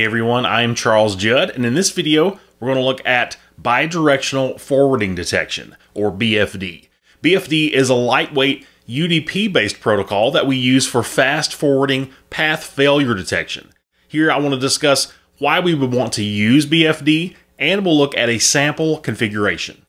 Hey everyone, I'm Charles Judd, and in this video, we're going to look at bidirectional forwarding detection, or BFD. BFD is a lightweight UDP-based protocol that we use for fast forwarding path failure detection. Here I want to discuss why we would want to use BFD, and we'll look at a sample configuration.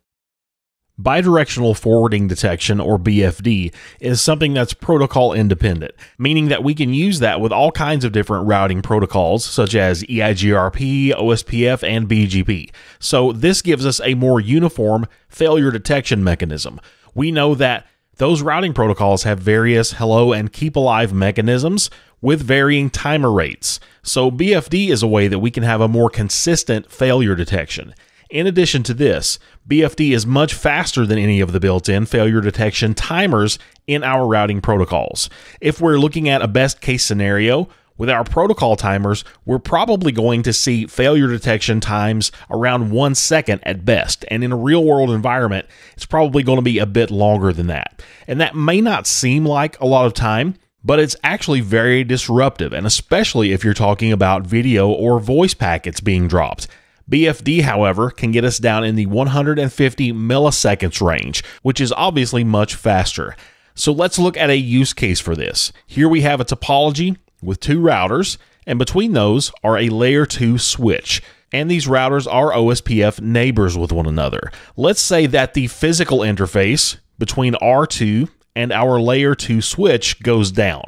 Bidirectional forwarding detection, or BFD, is something that's protocol independent, meaning that we can use that with all kinds of different routing protocols, such as EIGRP, OSPF, and BGP. So, this gives us a more uniform failure detection mechanism. We know that those routing protocols have various hello and keep alive mechanisms with varying timer rates. So, BFD is a way that we can have a more consistent failure detection. In addition to this, BFD is much faster than any of the built in failure detection timers in our routing protocols. If we're looking at a best case scenario, with our protocol timers, we're probably going to see failure detection times around one second at best. And in a real world environment, it's probably going to be a bit longer than that. And that may not seem like a lot of time, but it's actually very disruptive, and especially if you're talking about video or voice packets being dropped. BFD, however, can get us down in the 150 milliseconds range, which is obviously much faster. So let's look at a use case for this. Here we have a topology with two routers, and between those are a layer 2 switch. And these routers are OSPF neighbors with one another. Let's say that the physical interface between R2 and our layer 2 switch goes down.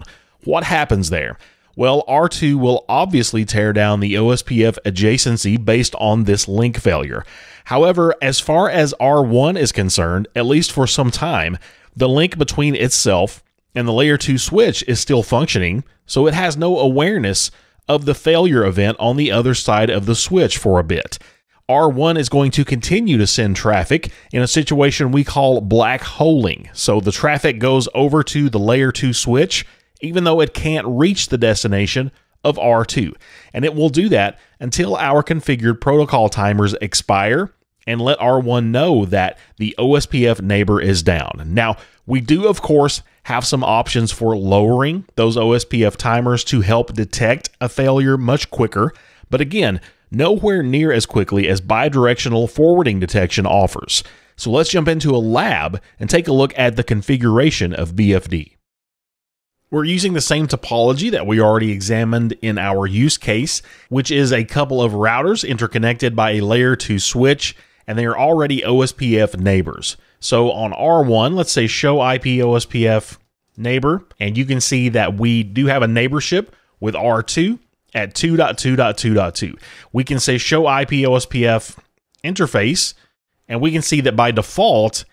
What happens there? Well, R2 will obviously tear down the OSPF adjacency based on this link failure. However, as far as R1 is concerned, at least for some time, the link between itself and the layer 2 switch is still functioning, so it has no awareness of the failure event on the other side of the switch for a bit. R1 is going to continue to send traffic in a situation we call black holing. So the traffic goes over to the layer 2 switch even though it can't reach the destination of R2. And it will do that until our configured protocol timers expire and let R1 know that the OSPF neighbor is down. Now, we do, of course, have some options for lowering those OSPF timers to help detect a failure much quicker, but again, nowhere near as quickly as bidirectional forwarding detection offers. So let's jump into a lab and take a look at the configuration of BFD. We're using the same topology that we already examined in our use case, which is a couple of routers interconnected by a layer 2 switch, and they are already OSPF neighbors. So on R1, let's say show IP OSPF neighbor, and you can see that we do have a neighborship with R2 at 2.2.2.2. We can say show IP OSPF interface, and we can see that by default,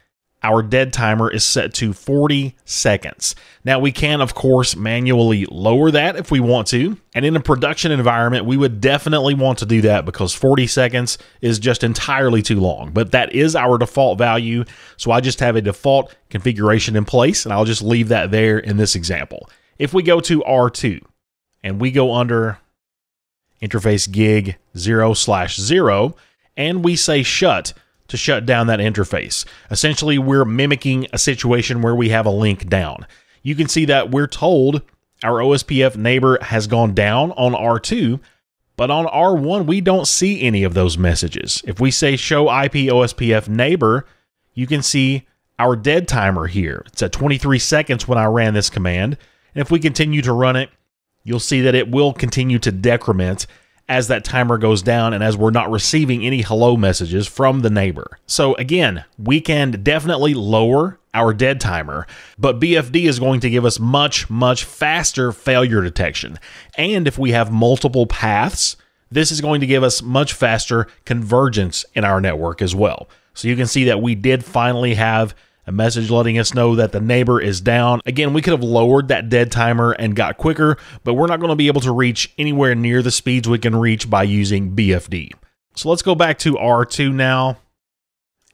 our dead timer is set to 40 seconds. Now we can of course manually lower that if we want to, and in a production environment we would definitely want to do that because 40 seconds is just entirely too long, but that is our default value, so I just have a default configuration in place and I'll just leave that there in this example. If we go to R2 and we go under interface gig 0 slash 0 and we say shut, to shut down that interface. Essentially, we're mimicking a situation where we have a link down. You can see that we're told our OSPF neighbor has gone down on R2, but on R1, we don't see any of those messages. If we say show IP OSPF neighbor, you can see our dead timer here. It's at 23 seconds when I ran this command. And if we continue to run it, you'll see that it will continue to decrement as that timer goes down and as we're not receiving any hello messages from the neighbor. So again, we can definitely lower our dead timer, but BFD is going to give us much, much faster failure detection. And if we have multiple paths, this is going to give us much faster convergence in our network as well. So you can see that we did finally have a message letting us know that the neighbor is down. Again, we could have lowered that dead timer and got quicker, but we're not going to be able to reach anywhere near the speeds we can reach by using BFD. So let's go back to R2 now,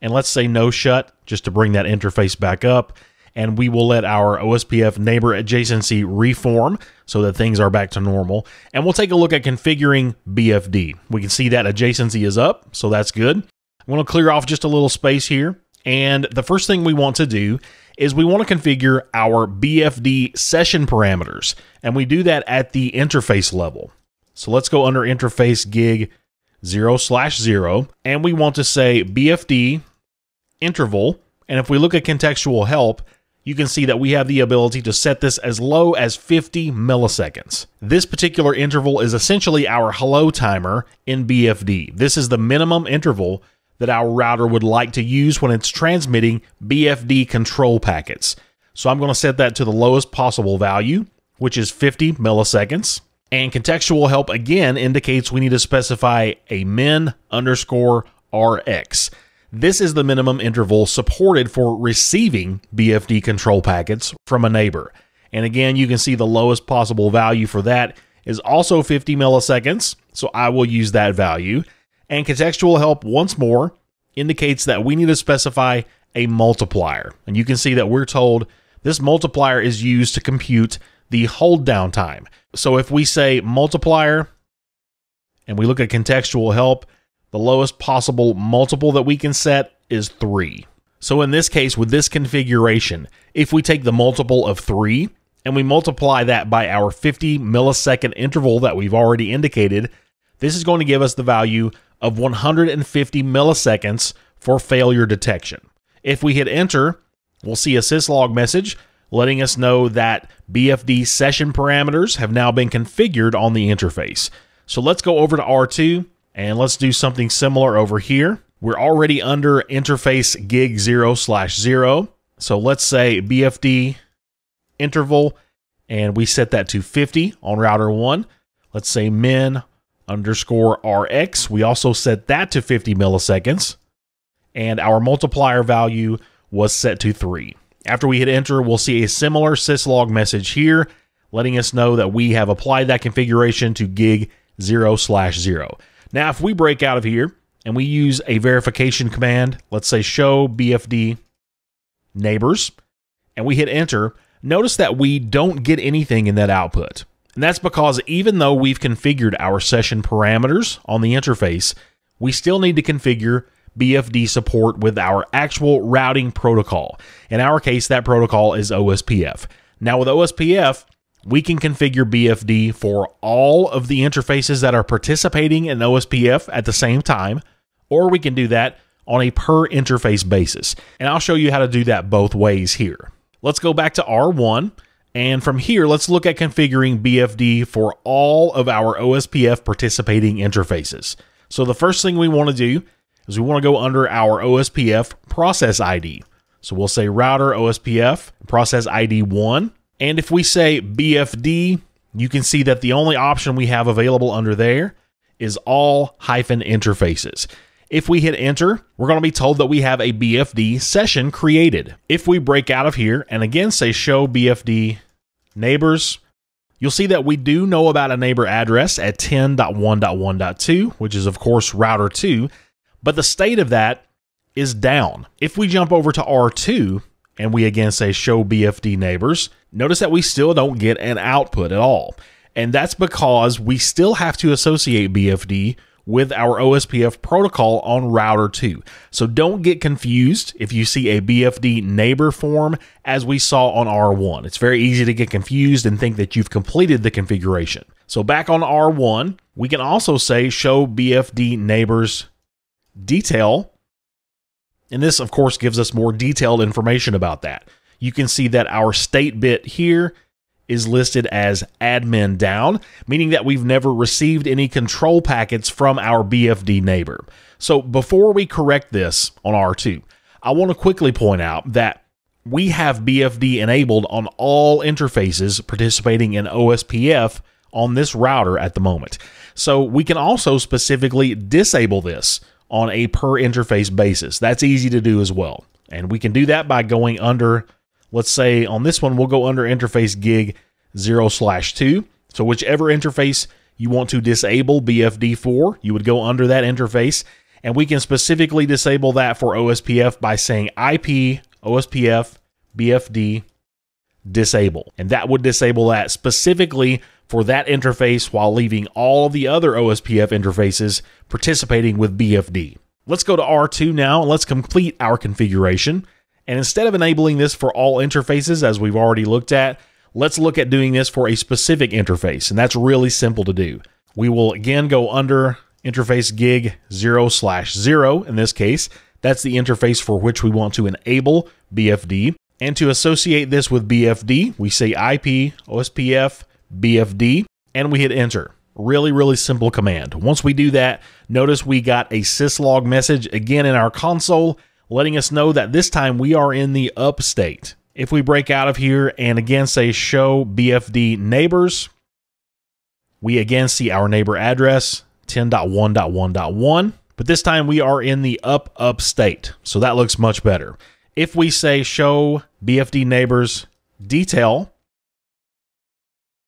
and let's say no shut, just to bring that interface back up, and we will let our OSPF neighbor adjacency reform so that things are back to normal. And we'll take a look at configuring BFD. We can see that adjacency is up, so that's good. I'm going to clear off just a little space here and the first thing we want to do is we want to configure our BFD session parameters. And we do that at the interface level. So let's go under interface gig 0 slash 0. And we want to say BFD interval. And if we look at contextual help, you can see that we have the ability to set this as low as 50 milliseconds. This particular interval is essentially our hello timer in BFD. This is the minimum interval that our router would like to use when it's transmitting BFD control packets. So I'm going to set that to the lowest possible value, which is 50 milliseconds. And contextual help again indicates we need to specify a min underscore rx. This is the minimum interval supported for receiving BFD control packets from a neighbor. And again, you can see the lowest possible value for that is also 50 milliseconds. So I will use that value. And contextual help once more indicates that we need to specify a multiplier. And you can see that we're told this multiplier is used to compute the hold down time. So if we say multiplier and we look at contextual help, the lowest possible multiple that we can set is 3. So in this case, with this configuration, if we take the multiple of 3 and we multiply that by our 50 millisecond interval that we've already indicated, this is going to give us the value of 150 milliseconds for failure detection. If we hit enter, we'll see a syslog message letting us know that BFD session parameters have now been configured on the interface. So let's go over to R2 and let's do something similar over here. We're already under interface gig 0 slash 0. So let's say BFD interval and we set that to 50 on router 1. Let's say min underscore RX. We also set that to 50 milliseconds. And our multiplier value was set to 3. After we hit enter, we'll see a similar syslog message here, letting us know that we have applied that configuration to gig 0 slash 0. Now, if we break out of here and we use a verification command, let's say show BFD neighbors, and we hit enter, notice that we don't get anything in that output. And that's because even though we've configured our session parameters on the interface, we still need to configure BFD support with our actual routing protocol. In our case, that protocol is OSPF. Now, with OSPF, we can configure BFD for all of the interfaces that are participating in OSPF at the same time, or we can do that on a per interface basis. And I'll show you how to do that both ways here. Let's go back to R1 and from here, let's look at configuring BFD for all of our OSPF participating interfaces. So the first thing we want to do is we want to go under our OSPF process ID. So we'll say router OSPF process ID 1. And if we say BFD, you can see that the only option we have available under there is all hyphen interfaces. If we hit enter, we're going to be told that we have a BFD session created. If we break out of here and again say show BFD neighbors. You'll see that we do know about a neighbor address at 10.1.1.2, which is, of course, router 2, but the state of that is down. If we jump over to R2 and we again say show BFD neighbors, notice that we still don't get an output at all. And that's because we still have to associate BFD with our OSPF protocol on router 2. So don't get confused if you see a BFD neighbor form as we saw on R1. It's very easy to get confused and think that you've completed the configuration. So back on R1, we can also say show BFD neighbors detail. And this, of course, gives us more detailed information about that. You can see that our state bit here is listed as admin down, meaning that we've never received any control packets from our BFD neighbor. So before we correct this on R2, I want to quickly point out that we have BFD enabled on all interfaces participating in OSPF on this router at the moment. So we can also specifically disable this on a per interface basis. That's easy to do as well. And we can do that by going under Let's say on this one, we'll go under interface gig 0 slash 2. So whichever interface you want to disable BFD for, you would go under that interface. And we can specifically disable that for OSPF by saying IP OSPF BFD disable. And that would disable that specifically for that interface while leaving all the other OSPF interfaces participating with BFD. Let's go to R2 now and let's complete our configuration. And instead of enabling this for all interfaces, as we've already looked at, let's look at doing this for a specific interface. And that's really simple to do. We will again go under interface gig 0 slash 0 in this case. That's the interface for which we want to enable BFD. And to associate this with BFD, we say IP, OSPF, BFD, and we hit enter. Really, really simple command. Once we do that, notice we got a syslog message again in our console, letting us know that this time we are in the upstate. If we break out of here and again say show BFD neighbors, we again see our neighbor address 10.1.1.1, but this time we are in the up upstate. So that looks much better. If we say show BFD neighbors detail,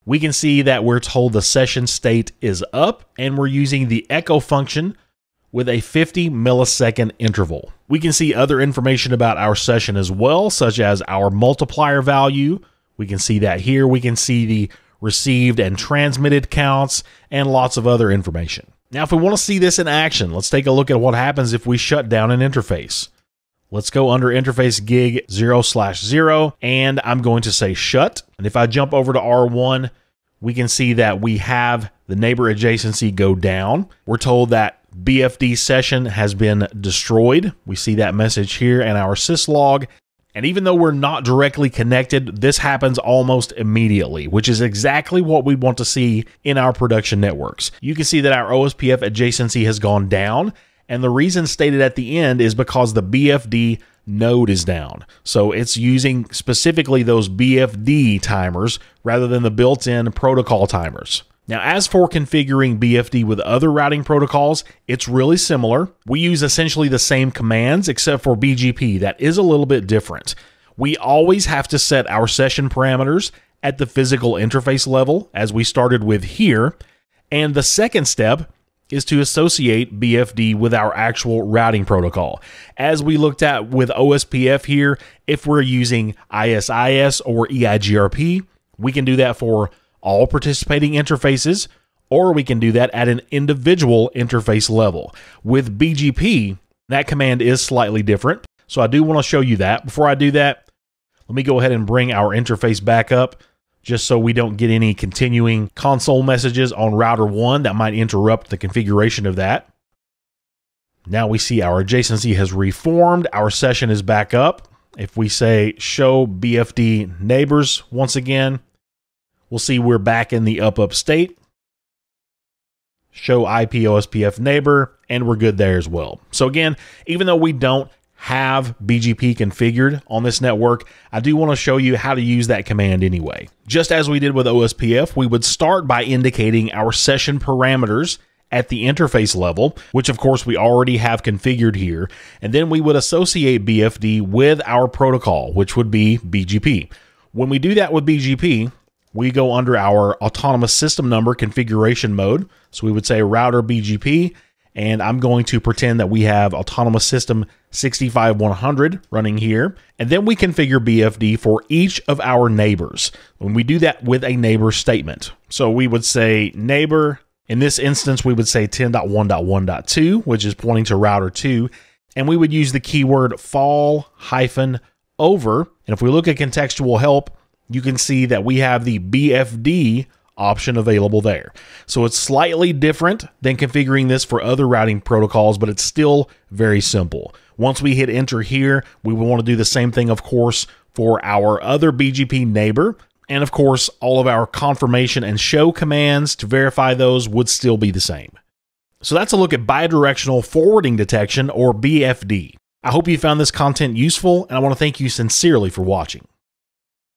we can see that we're told the session state is up and we're using the echo function with a 50 millisecond interval. We can see other information about our session as well, such as our multiplier value. We can see that here. We can see the received and transmitted counts and lots of other information. Now, if we want to see this in action, let's take a look at what happens if we shut down an interface. Let's go under interface gig 0 slash 0, and I'm going to say shut. And if I jump over to R1, we can see that we have the neighbor adjacency go down. We're told that BFD session has been destroyed. We see that message here in our syslog. And even though we're not directly connected, this happens almost immediately, which is exactly what we want to see in our production networks. You can see that our OSPF adjacency has gone down. And the reason stated at the end is because the BFD node is down. So it's using specifically those BFD timers rather than the built in protocol timers. Now, as for configuring BFD with other routing protocols, it's really similar. We use essentially the same commands except for BGP, that is a little bit different. We always have to set our session parameters at the physical interface level, as we started with here. And the second step is to associate BFD with our actual routing protocol. As we looked at with OSPF here, if we're using ISIS or EIGRP, we can do that for all participating interfaces, or we can do that at an individual interface level. With BGP, that command is slightly different, so I do want to show you that. Before I do that, let me go ahead and bring our interface back up just so we don't get any continuing console messages on router 1 that might interrupt the configuration of that. Now we see our adjacency has reformed, our session is back up. If we say show BFD neighbors once again, We'll see we're back in the up up state. Show ip ospf neighbor, and we're good there as well. So again, even though we don't have BGP configured on this network, I do want to show you how to use that command anyway. Just as we did with OSPF, we would start by indicating our session parameters at the interface level, which of course we already have configured here, and then we would associate BFD with our protocol, which would be BGP. When we do that with BGP, we go under our autonomous system number configuration mode. So we would say router BGP, and I'm going to pretend that we have autonomous system 65100 running here. And then we configure BFD for each of our neighbors. When we do that with a neighbor statement. So we would say neighbor, in this instance, we would say 10.1.1.2, which is pointing to router 2. And we would use the keyword fall hyphen over. And if we look at contextual help, you can see that we have the BFD option available there. So it's slightly different than configuring this for other routing protocols, but it's still very simple. Once we hit enter here, we will want to do the same thing, of course, for our other BGP neighbor. And of course, all of our confirmation and show commands to verify those would still be the same. So that's a look at bidirectional forwarding detection or BFD. I hope you found this content useful and I want to thank you sincerely for watching.